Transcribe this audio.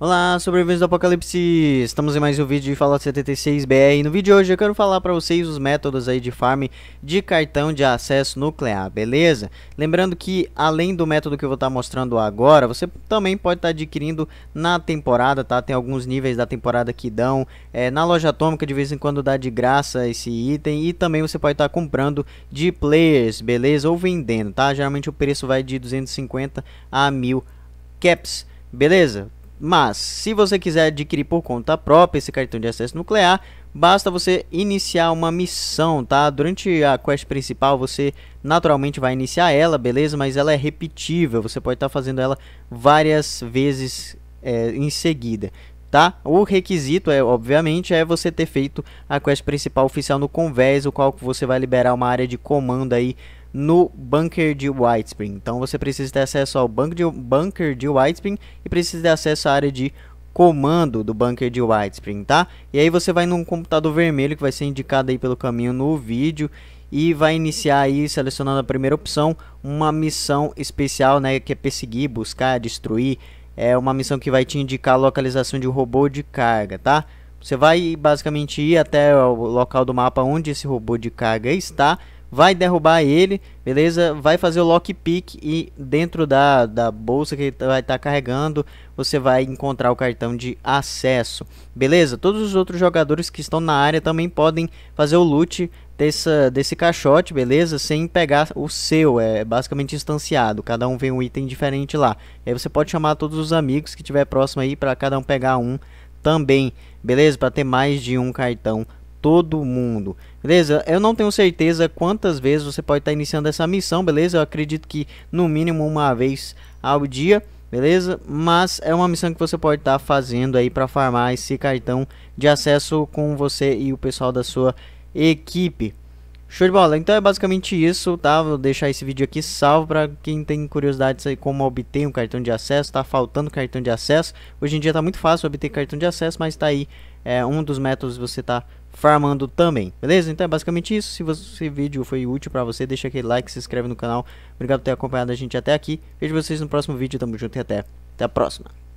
Olá, sobreviventes do Apocalipse! Estamos em mais um vídeo de Fallout 76BR. No vídeo de hoje eu quero falar para vocês os métodos aí de farm de cartão de acesso nuclear, beleza? Lembrando que além do método que eu vou estar tá mostrando agora, você também pode estar tá adquirindo na temporada, tá? Tem alguns níveis da temporada que dão. É, na loja atômica de vez em quando dá de graça esse item e também você pode estar tá comprando de players, beleza? Ou vendendo, tá? Geralmente o preço vai de 250 a 1000 caps. Beleza? Mas, se você quiser adquirir por conta própria esse cartão de acesso nuclear, basta você iniciar uma missão, tá? Durante a quest principal você naturalmente vai iniciar ela, beleza? Mas ela é repetível, você pode estar tá fazendo ela várias vezes é, em seguida tá? O requisito é, obviamente, é você ter feito a quest principal oficial no Convés, o qual você vai liberar uma área de comando aí no bunker de Whitespring. Então você precisa ter acesso ao bunker de, bunker de Whitespring e precisa ter acesso à área de comando do bunker de Whitespring, tá? E aí você vai num computador vermelho que vai ser indicado aí pelo caminho no vídeo e vai iniciar aí selecionando a primeira opção uma missão especial, né, que é perseguir, buscar, destruir. É uma missão que vai te indicar a localização de um robô de carga, tá? Você vai basicamente ir até o local do mapa onde esse robô de carga está vai derrubar ele, beleza? Vai fazer o lockpick e dentro da, da bolsa que ele tá, vai estar tá carregando, você vai encontrar o cartão de acesso, beleza? Todos os outros jogadores que estão na área também podem fazer o loot desse desse caixote, beleza? Sem pegar o seu, é basicamente instanciado, cada um vem um item diferente lá. E aí você pode chamar todos os amigos que estiver próximo aí para cada um pegar um também, beleza? Para ter mais de um cartão todo mundo. Beleza? Eu não tenho certeza quantas vezes você pode estar iniciando essa missão, beleza? Eu acredito que no mínimo uma vez ao dia, beleza? Mas é uma missão que você pode estar fazendo aí para farmar esse cartão de acesso com você e o pessoal da sua equipe. Show de bola, então é basicamente isso, tá? Vou deixar esse vídeo aqui salvo para quem tem curiosidade de como obter um cartão de acesso, tá faltando cartão de acesso. Hoje em dia tá muito fácil obter cartão de acesso, mas tá aí é, um dos métodos você tá farmando também, beleza? Então é basicamente isso, se esse vídeo foi útil pra você, deixa aquele like, se inscreve no canal, obrigado por ter acompanhado a gente até aqui, vejo vocês no próximo vídeo, tamo junto e até, até a próxima.